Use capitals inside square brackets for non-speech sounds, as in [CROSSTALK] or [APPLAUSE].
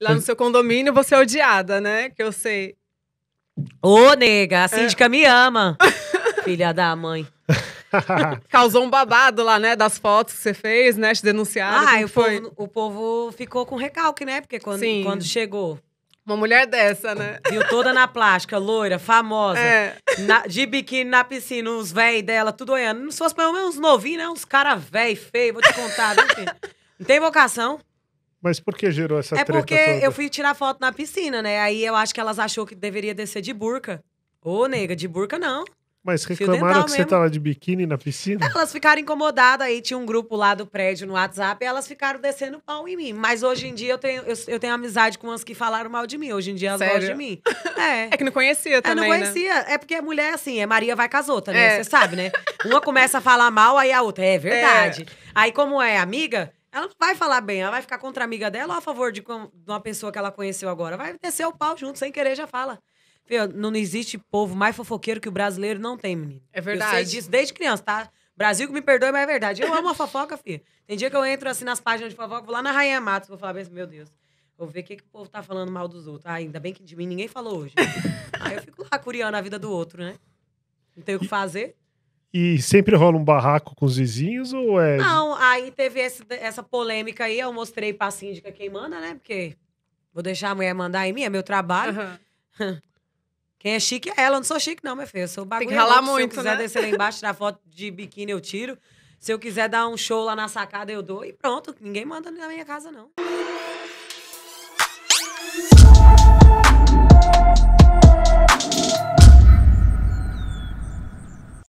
Lá no seu condomínio você é odiada, né? Que eu sei. Ô, nega, a é. síndica é. me ama. [LAUGHS] filha da mãe. [LAUGHS] Causou um babado lá, né? Das fotos que você fez, né? Te denunciaram. Ah, o povo, o povo, ficou com recalque, né? Porque quando, Sim. quando chegou. Uma mulher dessa, né? Viu toda na plástica, loira, famosa. É. Na, de biquíni na piscina, uns véi dela, tudo olhando. Não se fosse pelo uns novinhos, né? Uns cara véi, feio, vou te contar. Enfim. Não tem vocação. Mas por que gerou essa é treta É porque toda? eu fui tirar foto na piscina, né? Aí eu acho que elas achou que deveria descer de burca. Ô, nega, de burca não. Mas reclamaram que mesmo. você tava de biquíni na piscina? Elas ficaram incomodadas, aí tinha um grupo lá do prédio no WhatsApp, elas ficaram descendo pau em mim. Mas hoje em dia eu tenho, eu, eu tenho amizade com as que falaram mal de mim. Hoje em dia elas gostam de mim. É. [LAUGHS] é que não conhecia também. É, não né? conhecia. Né? É porque mulher, assim, é Maria vai com as outras, né? É. Você é. sabe, né? Uma começa a falar mal, aí a outra. É verdade. É. Aí, como é amiga, ela não vai falar bem, ela vai ficar contra a amiga dela ou a favor de, uma pessoa que ela conheceu agora. Vai descer o pau junto, sem querer, já fala. não existe povo mais fofoqueiro que o brasileiro não tem, menino. É verdade. Eu sei disso desde criança, tá? Brasil que me perdoe, mas é verdade. Eu amo a fofoca, filho. Tem dia que eu entro assim nas páginas de fofoca, vou lá na Rainha Matos, vou falar bem assim, meu Deus. Vou ver o que, que o povo tá falando mal dos outros. Ah, ainda bem que de mim ninguém falou hoje. [LAUGHS] Aí eu fico lá curiando a vida do outro, né? Não tenho o que fazer. E sempre rola um barraco com os vizinhos ou é. Não, aí teve esse, essa polêmica aí, eu mostrei pra síndica quem manda, né? Porque vou deixar a mulher mandar em mim, é meu trabalho. Uhum. [LAUGHS] Quem é chique é ela, eu não sou chique, não, meu filho. Eu sou bagulho. Tem que é ralar muito. Se eu quiser né? descer lá [LAUGHS] embaixo, tirar foto de biquíni, eu tiro. Se eu quiser dar um show lá na sacada, eu dou. E pronto, ninguém manda na minha casa, não.